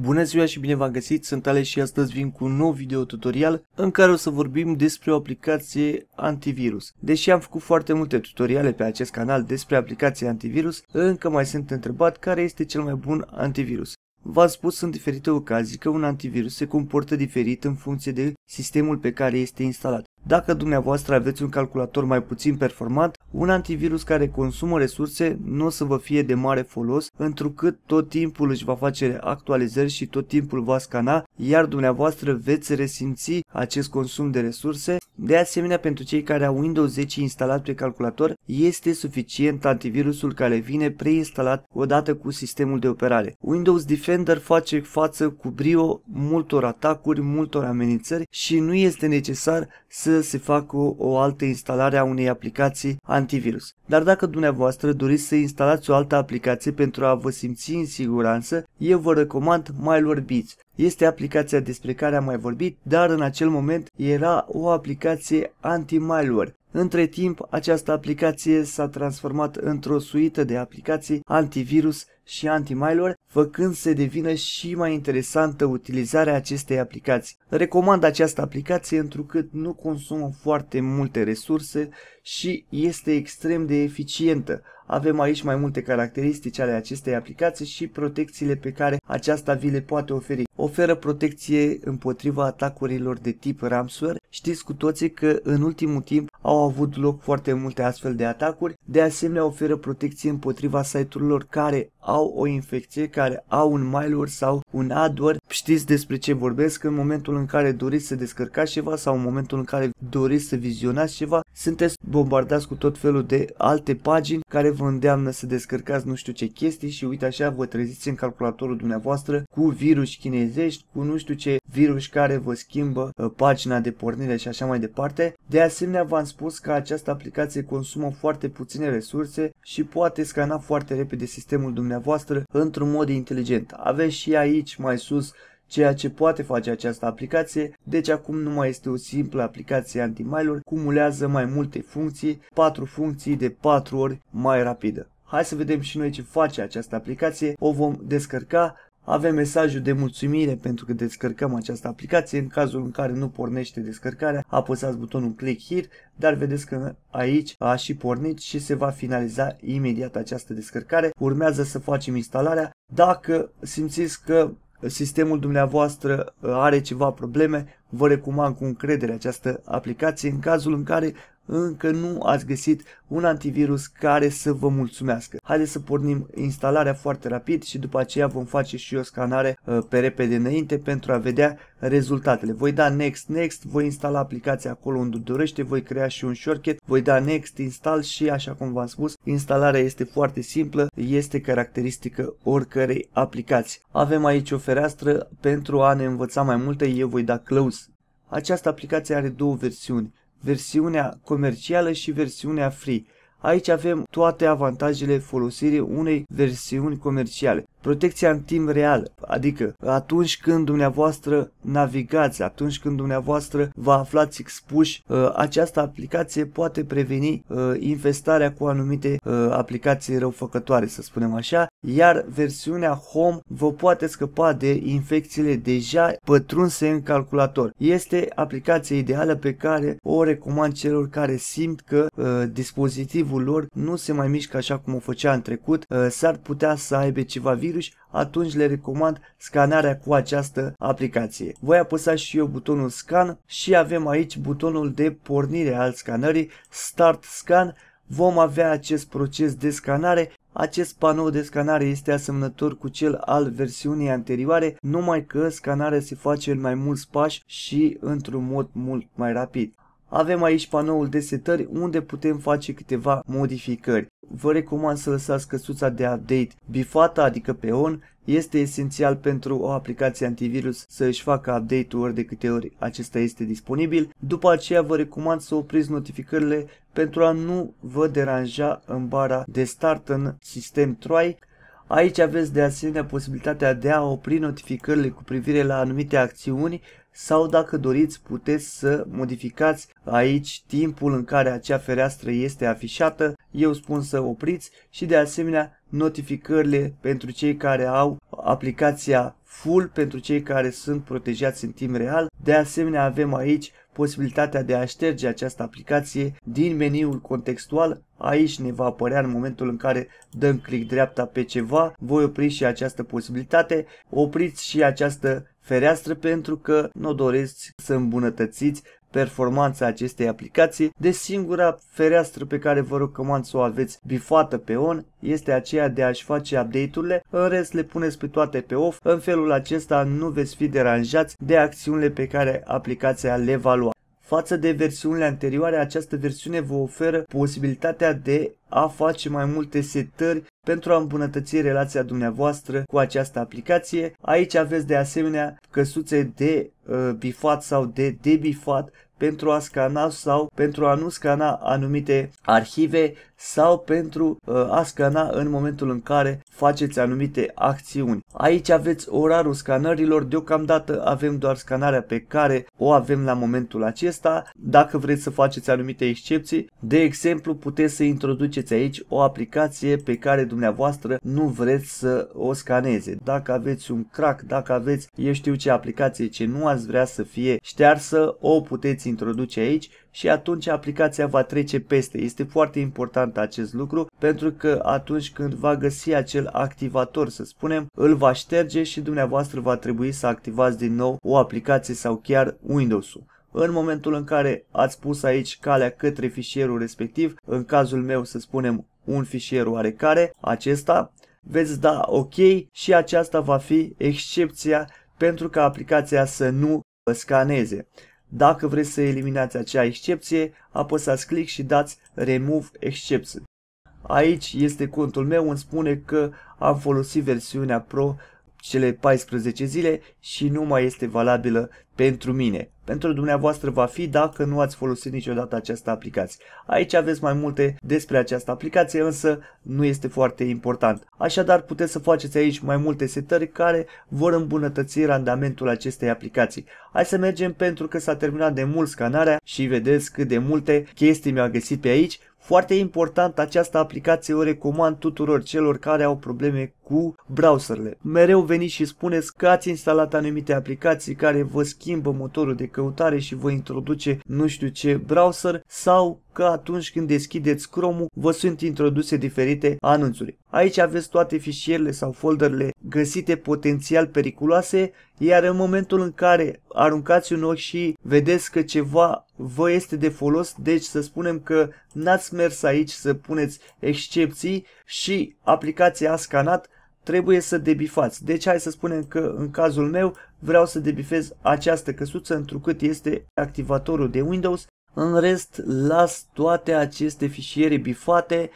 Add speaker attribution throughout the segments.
Speaker 1: Bună ziua și bine v-am găsit, sunt Ale și astăzi vin cu un nou video tutorial în care o să vorbim despre o aplicație antivirus. Deși am făcut foarte multe tutoriale pe acest canal despre aplicații antivirus, încă mai sunt întrebat care este cel mai bun antivirus. V-am spus în diferite ocazii că un antivirus se comportă diferit în funcție de sistemul pe care este instalat. Dacă dumneavoastră aveți un calculator mai puțin performant, un antivirus care consumă resurse nu o să vă fie de mare folos, întrucât tot timpul își va face actualizări și tot timpul va scana, iar dumneavoastră veți resimți acest consum de resurse. De asemenea, pentru cei care au Windows 10 instalat pe calculator, este suficient antivirusul care vine preinstalat odată cu sistemul de operare. Windows Defender face față cu brio multor atacuri, multor amenințări și nu este necesar să să se facă o altă instalare a unei aplicații antivirus. Dar dacă dumneavoastră doriți să instalați o altă aplicație pentru a vă simți în siguranță, eu vă recomand MyLoreBeats. Este aplicația despre care am mai vorbit, dar în acel moment era o aplicație anti-malware. Între timp, această aplicație s-a transformat într-o suită de aplicații antivirus și anti-malware, făcând să devină și mai interesantă utilizarea acestei aplicații. Recomand această aplicație întrucât nu consumă foarte multe resurse și este extrem de eficientă. Avem aici mai multe caracteristici ale acestei aplicații și protecțiile pe care aceasta vi le poate oferi. Oferă protecție împotriva atacurilor de tip ransomware, Știți cu toții că în ultimul timp au avut loc foarte multe astfel de atacuri, de asemenea oferă protecție împotriva site-urilor care au o infecție, care au un malware sau un adware. Știți despre ce vorbesc în momentul în care doriți să descărcați ceva sau în momentul în care doriți să vizionați ceva, sunteți bombardați cu tot felul de alte pagini care vă îndeamnă să descărcați nu știu ce chestii și uite așa vă treziți în calculatorul dumneavoastră cu virus chinezești, cu nu știu ce virus care vă schimbă uh, pagina de pornire și așa mai departe. De asemenea v-am spus că această aplicație consumă foarte puține resurse și poate scana foarte repede sistemul dumneavoastră dumneavoastră într-un mod inteligent. Aveți și aici mai sus ceea ce poate face această aplicație, deci acum nu mai este o simplă aplicație anti mail cumulează mai multe funcții, 4 funcții de 4 ori mai rapidă. Hai să vedem și noi ce face această aplicație, o vom descărca avem mesajul de mulțumire pentru că descărcăm această aplicație. În cazul în care nu pornește descărcarea, apăsați butonul Click Here, dar vedeți că aici a și pornit și se va finaliza imediat această descărcare. Urmează să facem instalarea. Dacă simțiți că sistemul dumneavoastră uh, are ceva probleme, vă recomand cu încredere această aplicație în cazul în care încă nu ați găsit un antivirus care să vă mulțumească. Haideți să pornim instalarea foarte rapid și după aceea vom face și o scanare uh, pe repede înainte pentru a vedea rezultatele. Voi da Next, Next, voi instala aplicația acolo unde dorește, voi crea și un shortcut, voi da Next, Install și așa cum v-am spus, instalarea este foarte simplă, este caracteristică oricărei aplicații. Avem aici o fereastră pentru a ne învăța mai multe, eu voi da Close. Această aplicație are două versiuni, versiunea comercială și versiunea free. Aici avem toate avantajele folosirii unei versiuni comerciale protecția în timp real, adică atunci când dumneavoastră navigați, atunci când dumneavoastră vă aflați expuși, uh, această aplicație poate preveni uh, infestarea cu anumite uh, aplicații răufăcătoare, să spunem așa, iar versiunea Home vă poate scăpa de infecțiile deja pătrunse în calculator. Este aplicația ideală pe care o recomand celor care simt că dispozitivul lor nu se mai mișcă așa cum o făcea în trecut, s-ar putea să aibă ceva virus antivirus, atunci le recomand scanarea cu această aplicație. Voi apăsa și eu butonul scan și avem aici butonul de pornire al scanării, start scan, vom avea acest proces de scanare acest panou de scanare este asemănător cu cel al versiunii anterioare, numai că scanarea se face în mai mulți pași și într-un mod mult mai rapid. Avem aici panoul de setări unde putem face câteva modificări. Vă recomand să lăsați căsuța de update bifată, adică pe on, este esențial pentru o aplicație antivirus să își facă update-ul ori de câte ori acesta este disponibil. După aceea vă recomand să opriți notificările pentru a nu vă deranja în bara de start în sistem Troy. Aici aveți de asemenea posibilitatea de a opri notificările cu privire la anumite acțiuni sau dacă doriți puteți să modificați aici timpul în care acea fereastră este afișată, eu spun să opriți și de asemenea notificările pentru cei care au aplicația full pentru cei care sunt protejați în timp real. De asemenea, avem aici posibilitatea de a șterge această aplicație din meniul contextual. Aici ne va apărea în momentul în care dăm click dreapta pe ceva. Voi opri și această posibilitate. Opriți și această fereastră pentru că nu doriți să îmbunătățiți performanța acestei aplicații, de singura fereastră pe care vă recomand să o aveți bifată pe on este aceea de a-și face update-urile, în rest le puneți pe toate pe off, în felul acesta nu veți fi deranjați de acțiunile pe care aplicația le va lua. Față de versiunile anterioare, această versiune vă oferă posibilitatea de a face mai multe setări pentru a îmbunătăți relația dumneavoastră cu această aplicație. Aici aveți de asemenea căsuțe de uh, bifat sau de debifat pentru a scana sau pentru a nu scana anumite arhive sau pentru uh, a scana în momentul în care faceți anumite acțiuni. Aici aveți orarul scanărilor, deocamdată avem doar scanarea pe care o avem la momentul acesta. Dacă vreți să faceți anumite excepții, de exemplu puteți să introduceți găsiți aici o aplicație pe care dumneavoastră nu vreți să o scaneze. Dacă aveți un crack, dacă aveți eu știu ce aplicație ce nu ați vrea să fie ștearsă, o puteți introduce aici și atunci aplicația va trece peste. Este foarte important acest lucru pentru că atunci când va găsi acel activator, să spunem, îl va șterge și dumneavoastră va trebui să activați din nou o aplicație sau chiar Windows-ul. În momentul în care ați pus aici calea către fișierul respectiv, în cazul meu să spunem un fișier oarecare, acesta, veți da OK și aceasta va fi excepția pentru ca aplicația să nu scaneze. Dacă vreți să eliminați acea excepție, apăsați click și dați Remove Exception. Aici este contul meu, îmi spune că am folosit versiunea Pro cele 14 zile și nu mai este valabilă pentru mine. Pentru dumneavoastră va fi dacă nu ați folosit niciodată această aplicație. Aici aveți mai multe despre această aplicație, însă nu este foarte important. Așadar puteți să faceți aici mai multe setări care vor îmbunătăți randamentul acestei aplicații. Hai să mergem pentru că s-a terminat de mult scanarea și vedeți cât de multe chestii mi-au găsit pe aici. Foarte important, această aplicație o recomand tuturor celor care au probleme cu browserle Mereu veniți și spuneți că ați instalat anumite aplicații care vă schimbă motorul de căutare și vă introduce nu știu ce browser sau că atunci când deschideți Chrome-ul vă sunt introduse diferite anunțuri. Aici aveți toate fișierele sau folderele găsite potențial periculoase, iar în momentul în care aruncați un ochi și vedeți că ceva vă este de folos, deci să spunem că n-ați mers aici să puneți excepții și aplicația a scanat, trebuie să debifați. Deci hai să spunem că în cazul meu vreau să debifez această căsuță întrucât este activatorul de Windows. În rest las toate aceste fișiere bifate.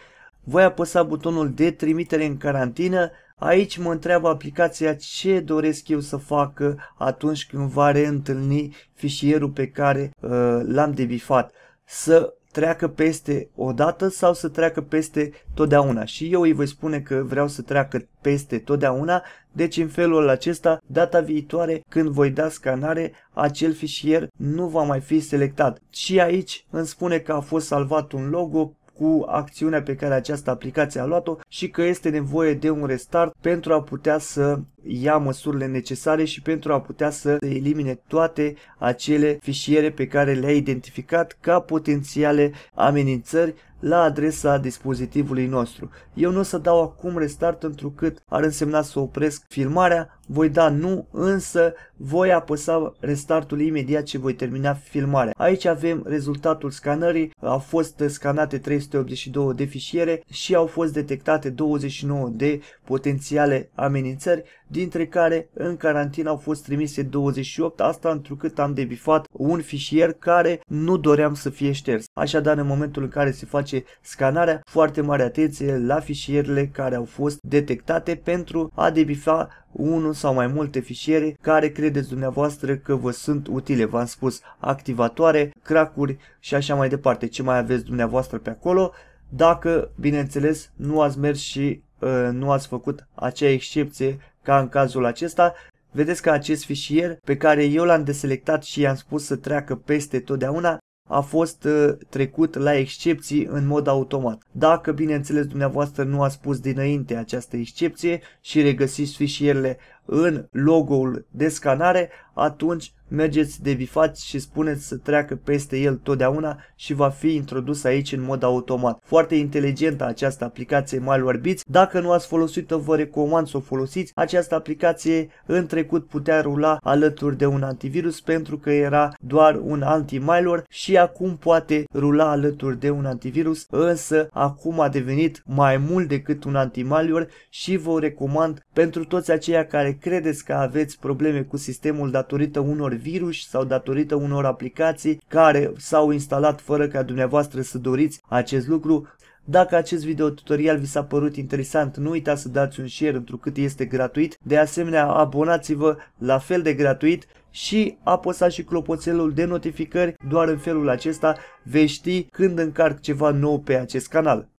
Speaker 1: Voi apăsa butonul de trimitere în carantină. Aici mă întreabă aplicația ce doresc eu să fac atunci când va reîntâlni fișierul pe care uh, l-am debifat. Să treacă peste odată sau să treacă peste totdeauna. Și eu îi voi spune că vreau să treacă peste totdeauna, deci în felul acesta, data viitoare când voi da scanare, acel fișier nu va mai fi selectat. Și aici îmi spune că a fost salvat un logo cu acțiunea pe care această aplicație a luat-o și că este nevoie de un restart pentru a putea să ia măsurile necesare și pentru a putea să elimine toate acele fișiere pe care le-a identificat ca potențiale amenințări la adresa dispozitivului nostru. Eu nu o să dau acum restart întrucât ar însemna să opresc filmarea, voi da nu, însă voi apăsa restartul imediat ce voi termina filmarea. Aici avem rezultatul scanării, au fost scanate 382 de fișiere și au fost detectate 29 de potențiale amenințări, dintre care în carantină au fost trimise 28, asta întrucât am debifat un fișier care nu doream să fie șters. Așadar, în momentul în care se face scanarea, foarte mare atenție la fișierele care au fost detectate pentru a debifa unul sau mai multe fișiere care credeți dumneavoastră că vă sunt utile, v-am spus, activatoare, cracuri și așa mai departe, ce mai aveți dumneavoastră pe acolo, dacă, bineînțeles, nu ați mers și uh, nu ați făcut acea excepție ca în cazul acesta, Vedeți că acest fișier pe care eu l-am deselectat și i-am spus să treacă peste totdeauna a fost uh, trecut la excepții în mod automat. Dacă, bineînțeles, dumneavoastră nu a spus dinainte această excepție și regăsiți fișierele în logo-ul de scanare, atunci mergeți, de debifați și spuneți să treacă peste el totdeauna și va fi introdus aici în mod automat. Foarte inteligentă această aplicație Malwarebytes. Dacă nu ați folosit-o, vă recomand să o folosiți. Această aplicație în trecut putea rula alături de un antivirus pentru că era doar un anti-malware și acum poate rula alături de un antivirus, însă acum a devenit mai mult decât un anti-malware și vă recomand pentru toți aceia care credeți că aveți probleme cu sistemul datorită unor virus sau datorită unor aplicații care s-au instalat fără ca dumneavoastră să doriți acest lucru, dacă acest video tutorial vi s-a părut interesant, nu uitați să dați un share întrucât este gratuit. De asemenea, abonați-vă la fel de gratuit și apăsați și clopoțelul de notificări. Doar în felul acesta vei ști când încarc ceva nou pe acest canal.